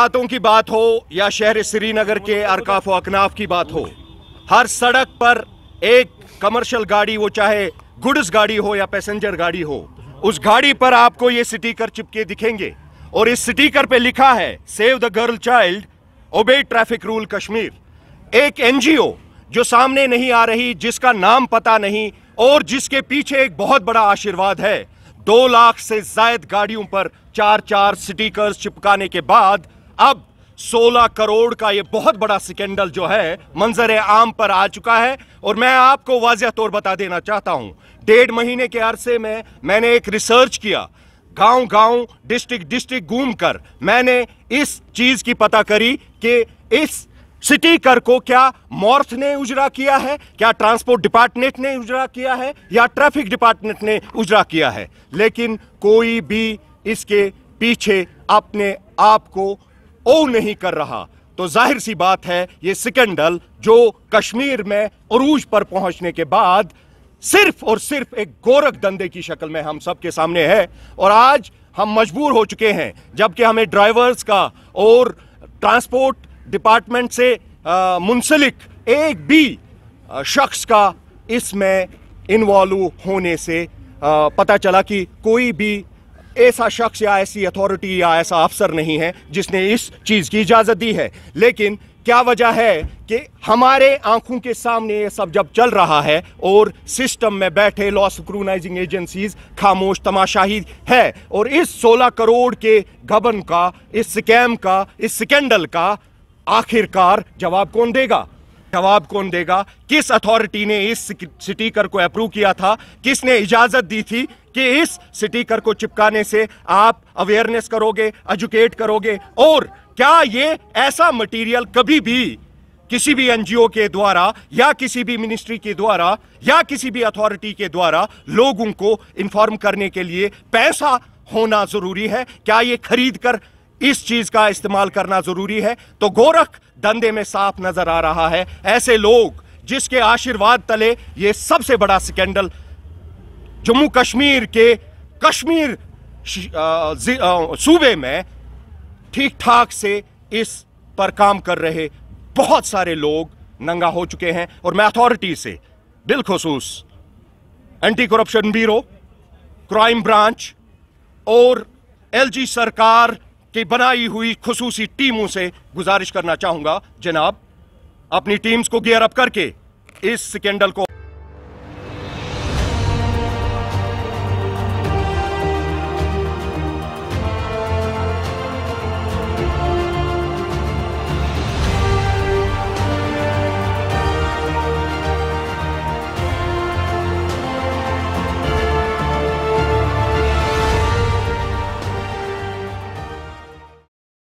हाथों की बात हो या शहर श्रीनगर के अरकाफ व अकनाफ की बात हो हर सड़क पर एक कमर्शियल गाड़ी वो चाहे गुड्स गाड़ी हो या पैसेंजर गाड़ी हो उस गाड़ी पर आपको ये स्टीकर चिपके दिखेंगे और इस स्टीकर पे लिखा है save the girl child obey traffic rule Kashmir एक एनजीओ जो सामने नहीं आ रही जिसका नाम पता नहीं और जिसके पीछे एक बहुत बड़ा आशीर्वाद है दो लाख से जायद गाड़ियों पर चार चार स्टीकर चिपकाने के बाद अब 16 करोड़ का ये बहुत बड़ा स्कैंडल जो है मंजर आम पर आ चुका है और मैं आपको वाजह तौर बता देना चाहता हूँ डेढ़ महीने के अरसे में मैंने एक रिसर्च किया गांव गांव डिस्ट्रिक्ट डिस्ट्रिक्ट घूमकर मैंने इस चीज की पता करी कि इस सिटी कर को क्या मॉर्थ ने उजरा किया है क्या ट्रांसपोर्ट डिपार्टमेंट ने उजरा किया है या ट्रैफिक डिपार्टमेंट ने उजरा किया है लेकिन कोई भी इसके पीछे अपने आप को ओ नहीं कर रहा तो जाहिर सी बात है ये सिकंडल जो कश्मीर में अरूज पर पहुंचने के बाद सिर्फ और सिर्फ एक गोरख धंधे की शक्ल में हम सबके सामने है और आज हम मजबूर हो चुके हैं जबकि हमें ड्राइवर्स का और ट्रांसपोर्ट डिपार्टमेंट से मुंसलिक एक भी शख्स का इसमें इन्वॉल्व होने से आ, पता चला कि कोई भी ऐसा शख्स या ऐसी अथॉरिटी या ऐसा अफसर नहीं है जिसने इस चीज़ की इजाज़त दी है लेकिन क्या वजह है कि हमारे आंखों के सामने ये सब जब चल रहा है और सिस्टम में बैठे लॉस क्रूनाइजिंग एजेंसीज खामोश तमाशाही है और इस 16 करोड़ के गबन का इस स्कैम का इस स्कैंडल का आखिरकार जवाब कौन देगा जवाब कौन देगा किस अथॉरिटी ने इस सिटी कर को अप्रूव किया था किसने इजाज़त दी थी कि इस सिटी कर को चिपकाने से आप अवेयरनेस करोगे एजुकेट करोगे और क्या ये ऐसा मटेरियल कभी भी किसी भी एनजीओ के द्वारा या किसी भी मिनिस्ट्री के द्वारा या किसी भी अथॉरिटी के द्वारा लोगों को इन्फॉर्म करने के लिए पैसा होना जरूरी है क्या ये खरीद कर इस चीज का इस्तेमाल करना जरूरी है तो गोरख धंधे में साफ नजर आ रहा है ऐसे लोग जिसके आशीर्वाद तले ये सबसे बड़ा स्कैंडल जम्मू कश्मीर के कश्मीर सूबे में ठीक ठाक से इस पर काम कर रहे बहुत सारे लोग नंगा हो चुके हैं और मैं अथॉरिटी से बिलखसूस anti corruption bureau crime branch और एलजी सरकार की बनाई हुई खसूसी टीमों से गुजारिश करना चाहूँगा जनाब अपनी टीम्स को गियर अप करके इस स्कैंडल को